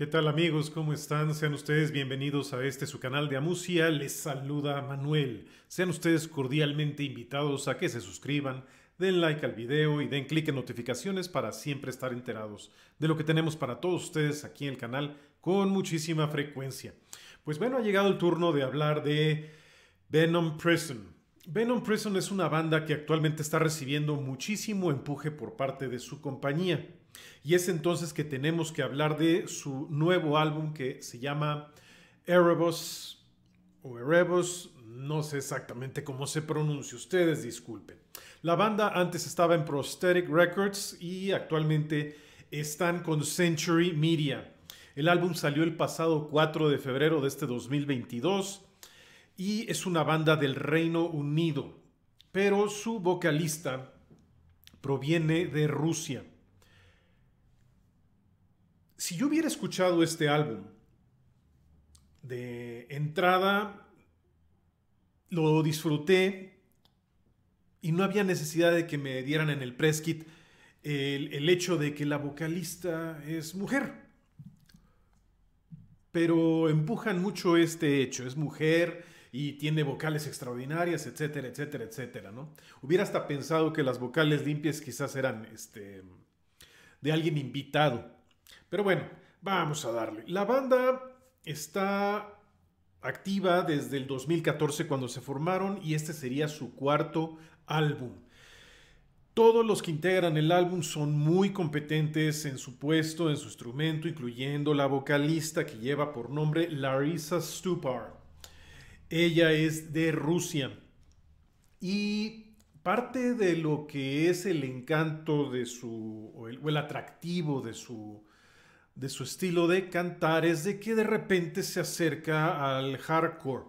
¿Qué tal amigos? ¿Cómo están? Sean ustedes bienvenidos a este su canal de Amusia. Les saluda Manuel. Sean ustedes cordialmente invitados a que se suscriban, den like al video y den clic en notificaciones para siempre estar enterados de lo que tenemos para todos ustedes aquí en el canal con muchísima frecuencia. Pues bueno, ha llegado el turno de hablar de Venom Prison. Venom Prison es una banda que actualmente está recibiendo muchísimo empuje por parte de su compañía. Y es entonces que tenemos que hablar de su nuevo álbum que se llama Erebus o Erebus, no sé exactamente cómo se pronuncia, ustedes disculpen. La banda antes estaba en Prosthetic Records y actualmente están con Century Media. El álbum salió el pasado 4 de febrero de este 2022 y es una banda del Reino Unido, pero su vocalista proviene de Rusia. Si yo hubiera escuchado este álbum de entrada, lo disfruté y no había necesidad de que me dieran en el press kit el, el hecho de que la vocalista es mujer. Pero empujan mucho este hecho, es mujer, y tiene vocales extraordinarias, etcétera, etcétera, etcétera, ¿no? Hubiera hasta pensado que las vocales limpias quizás eran este, de alguien invitado. Pero bueno, vamos a darle. La banda está activa desde el 2014 cuando se formaron y este sería su cuarto álbum. Todos los que integran el álbum son muy competentes en su puesto, en su instrumento, incluyendo la vocalista que lleva por nombre Larissa Stupar. Ella es de Rusia. Y parte de lo que es el encanto de su, o el, atractivo de su, de su estilo de cantar es de que de repente se acerca al hardcore.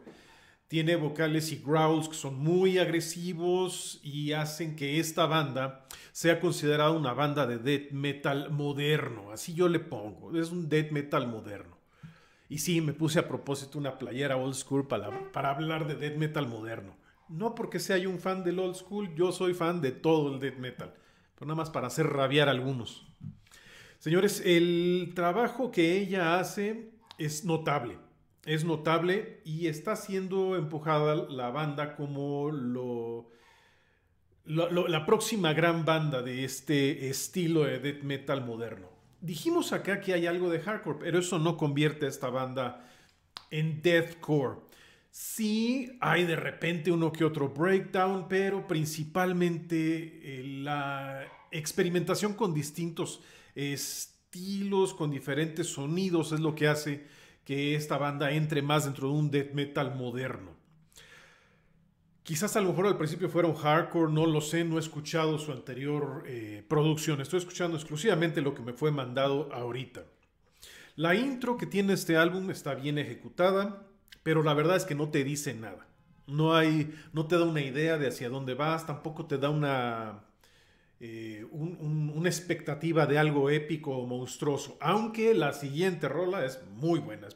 Tiene vocales y growls que son muy agresivos y hacen que esta banda sea considerada una banda de death metal moderno. Así yo le pongo, es un death metal moderno. Y sí, me puse a propósito una playera old school para, hablar de death metal moderno. No porque sea yo un fan del old school, yo soy fan de todo el death metal. Pero nada más para hacer rabiar a algunos. Señores, el trabajo que ella hace es notable. Es notable y está siendo empujada la banda como la próxima gran banda de este estilo de death metal moderno dijimos acá que hay algo de hardcore, pero eso no convierte a esta banda en deathcore. Sí, hay de repente uno que otro breakdown, pero principalmente eh, la experimentación con distintos estilos, con diferentes sonidos, es lo que hace que esta banda entre más dentro de un death metal moderno. Quizás a lo mejor al principio fuera un hardcore, no lo sé, no he escuchado su anterior eh, producción, estoy escuchando exclusivamente lo que me fue mandado ahorita. La intro que tiene este álbum está bien ejecutada, pero la verdad es que no te dice nada. No hay, no te da una idea de hacia dónde vas, tampoco te da una, eh, expectativa de algo épico o monstruoso, aunque la siguiente rola es muy buena,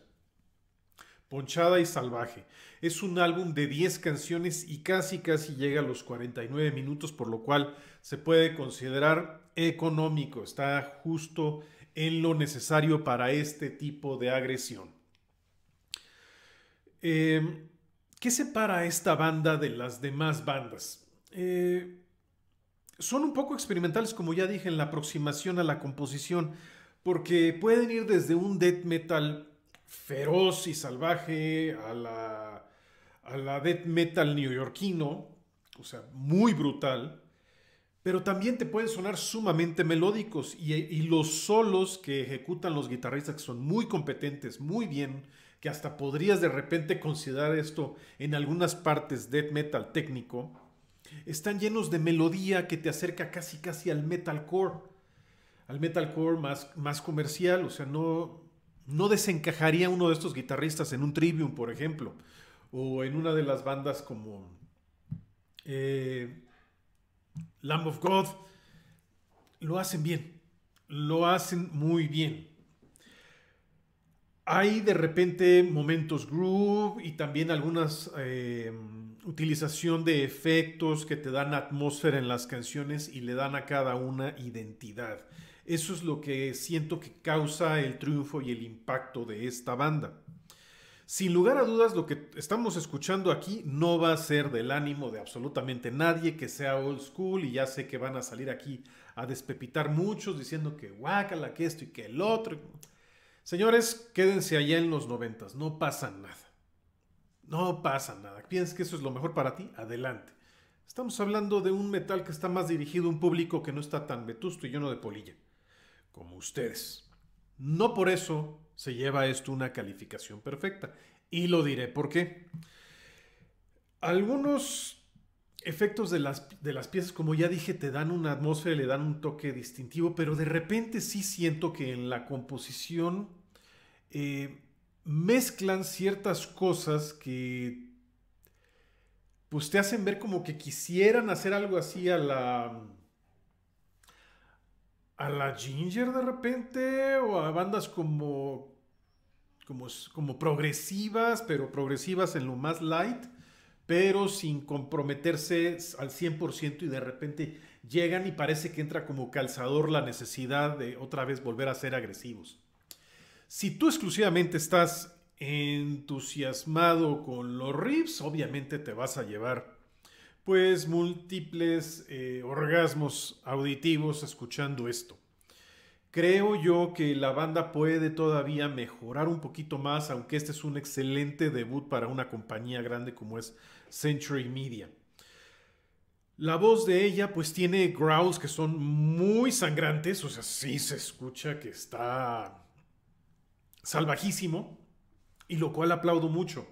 Ponchada y Salvaje. Es un álbum de 10 canciones y casi casi llega a los 49 minutos, por lo cual se puede considerar económico, está justo en lo necesario para este tipo de agresión. Em, ¿Qué separa a esta banda de las demás bandas? Eh, son un poco experimentales, como ya dije, en la aproximación a la composición, porque pueden ir desde un death metal feroz y salvaje, a la, a death metal neoyorquino, o sea, muy brutal, pero también te pueden sonar sumamente melódicos y, los solos que ejecutan los guitarristas que son muy competentes, muy bien, que hasta podrías de repente considerar esto en algunas partes death metal técnico, están llenos de melodía que te acerca casi casi al metalcore, al metalcore más, más comercial, o sea, no, no desencajaría uno de estos guitarristas en un Trivium, por ejemplo, o en una de las bandas como eh, Lamb of God. Lo hacen bien, lo hacen muy bien. Hay de repente momentos groove y también algunas eh, utilización de efectos que te dan atmósfera en las canciones y le dan a cada una identidad. Eso es lo que siento que causa el triunfo y el impacto de esta banda. Sin lugar a dudas, lo que estamos escuchando aquí no va a ser del ánimo de absolutamente nadie que sea old school y ya sé que van a salir aquí a despepitar muchos diciendo que guácala, que esto y que el otro. Señores, quédense allá en los noventas, no pasa nada. No pasa nada. ¿Piensas que eso es lo mejor para ti? Adelante. Estamos hablando de un metal que está más dirigido a un público que no está tan vetusto y lleno de polilla como ustedes. No por eso se lleva esto una calificación perfecta. Y lo diré por qué. Algunos efectos de las, de las piezas, como ya dije, te dan una atmósfera, le dan un toque distintivo, pero de repente sí siento que en la composición eh, mezclan ciertas cosas que pues te hacen ver como que quisieran hacer algo así a la a la Ginger de repente o a bandas como como, como progresivas, pero progresivas en lo más light, pero sin comprometerse al 100% y de repente llegan y parece que entra como calzador la necesidad de otra vez volver a ser agresivos. Si tú exclusivamente estás entusiasmado con los riffs, obviamente te vas a llevar pues múltiples eh, orgasmos auditivos escuchando esto. Creo yo que la banda puede todavía mejorar un poquito más, aunque este es un excelente debut para una compañía grande como es Century Media. La voz de ella pues tiene growls que son muy sangrantes, o sea, sí se escucha que está salvajísimo, y lo cual aplaudo mucho.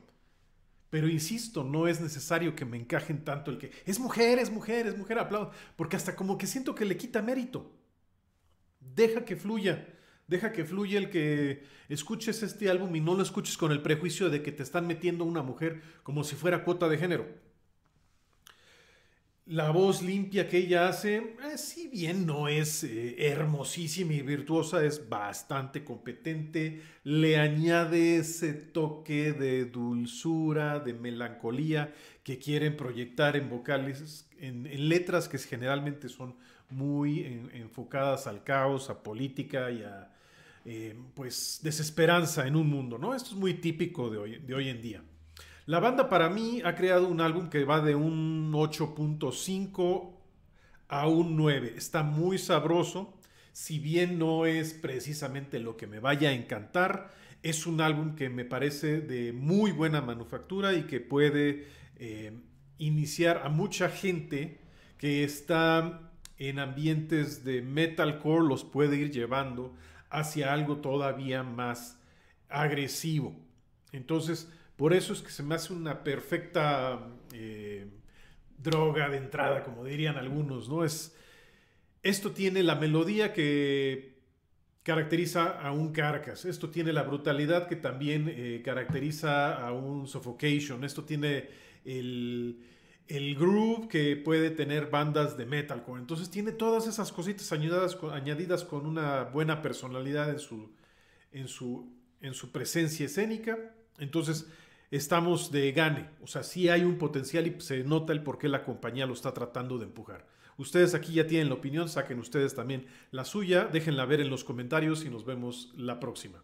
Pero insisto, no es necesario que me encajen tanto el que es mujer, es mujer, es mujer, aplaudo, porque hasta como que siento que le quita mérito. Deja que fluya, deja que fluya el que escuches este álbum y no lo escuches con el prejuicio de que te están metiendo una mujer como si fuera cuota de género. La voz limpia que ella hace, eh, si bien no es eh, hermosísima y virtuosa, es bastante competente, le añade ese toque de dulzura, de melancolía que quieren proyectar en vocales, en, letras que generalmente son muy enfocadas al caos, a política y a eh, pues desesperanza en un mundo, ¿no? Esto es muy típico de hoy en día. La banda para mí ha creado un álbum que va de un 8.5 a un 9. Está muy sabroso, si bien no es precisamente lo que me vaya a encantar, es un álbum que me parece de muy buena manufactura y que puede eh, iniciar a mucha gente que está en ambientes de metalcore, los puede ir llevando hacia algo todavía más agresivo. Entonces, por eso es que se me hace una perfecta eh, droga de entrada, como dirían algunos, ¿no? Es, esto tiene la melodía que caracteriza a un carcas, esto tiene la brutalidad que también eh, caracteriza a un Suffocation, esto tiene el, el, groove que puede tener bandas de metal. entonces tiene todas esas cositas añadidas, añadidas con una buena personalidad en su, en su, en su presencia escénica, entonces estamos de gane. O sea, sí hay un potencial y se nota el por qué la compañía lo está tratando de empujar. Ustedes aquí ya tienen la opinión, saquen ustedes también la suya, déjenla ver en los comentarios y nos vemos la próxima.